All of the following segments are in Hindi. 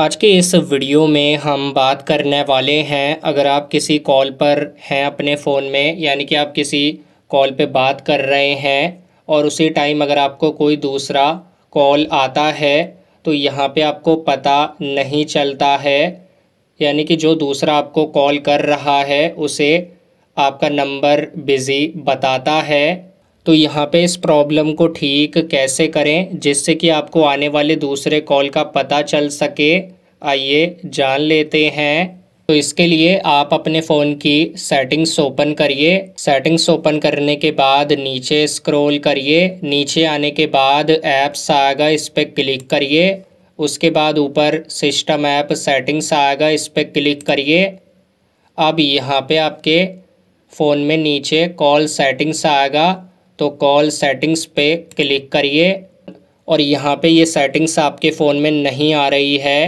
आज के इस वीडियो में हम बात करने वाले हैं अगर आप किसी कॉल पर हैं अपने फ़ोन में यानी कि आप किसी कॉल पे बात कर रहे हैं और उसी टाइम अगर आपको कोई दूसरा कॉल आता है तो यहाँ पे आपको पता नहीं चलता है यानी कि जो दूसरा आपको कॉल कर रहा है उसे आपका नंबर बिज़ी बताता है तो यहाँ पे इस प्रॉब्लम को ठीक कैसे करें जिससे कि आपको आने वाले दूसरे कॉल का पता चल सके आइए जान लेते हैं तो इसके लिए आप अपने फ़ोन की सेटिंग्स ओपन करिए सेटिंग्स ओपन करने के बाद नीचे स्क्रॉल करिए नीचे आने के बाद ऐप्स आएगा इस पर क्लिक करिए उसके बाद ऊपर सिस्टम ऐप सेटिंग्स आएगा इस पर क्लिक करिए अब यहाँ पे आपके फ़ोन में नीचे कॉल सेटिंग्स आएगा तो कॉल सेटिंग्स पे क्लिक करिए और यहाँ पे ये सेटिंग्स आपके फ़ोन में नहीं आ रही है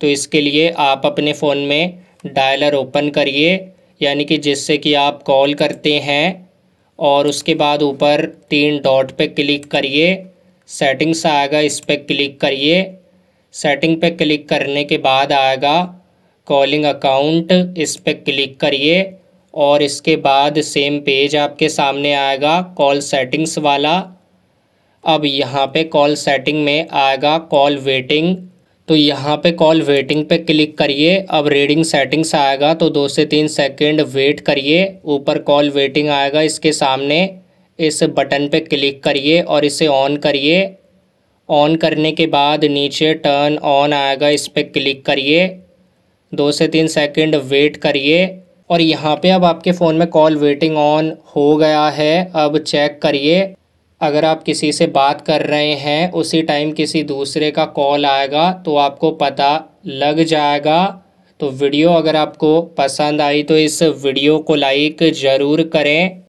तो इसके लिए आप अपने फ़ोन में डायलर ओपन करिए यानी कि जिससे कि आप कॉल करते हैं और उसके बाद ऊपर तीन डॉट पे क्लिक करिए सेटिंग्स आएगा इस पर क्लिक करिए सेटिंग पे क्लिक करने के बाद आएगा कॉलिंग अकाउंट इस पर क्लिक करिए और इसके बाद सेम पेज आपके सामने आएगा कॉल सेटिंग्स वाला अब यहाँ पे कॉल सेटिंग में आएगा कॉल वेटिंग तो यहाँ पे कॉल वेटिंग पे क्लिक करिए अब रीडिंग सेटिंग्स आएगा तो दो से तीन सेकंड वेट करिए ऊपर कॉल वेटिंग आएगा इसके सामने इस बटन पे क्लिक करिए और इसे ऑन करिए ऑन करने के बाद नीचे टर्न ऑन आएगा इस पर क्लिक करिए दो से तीन सेकंड वेट करिए और यहाँ पे अब आपके फ़ोन में कॉल वेटिंग ऑन हो गया है अब चेक करिए अगर आप किसी से बात कर रहे हैं उसी टाइम किसी दूसरे का कॉल आएगा तो आपको पता लग जाएगा तो वीडियो अगर आपको पसंद आई तो इस वीडियो को लाइक ज़रूर करें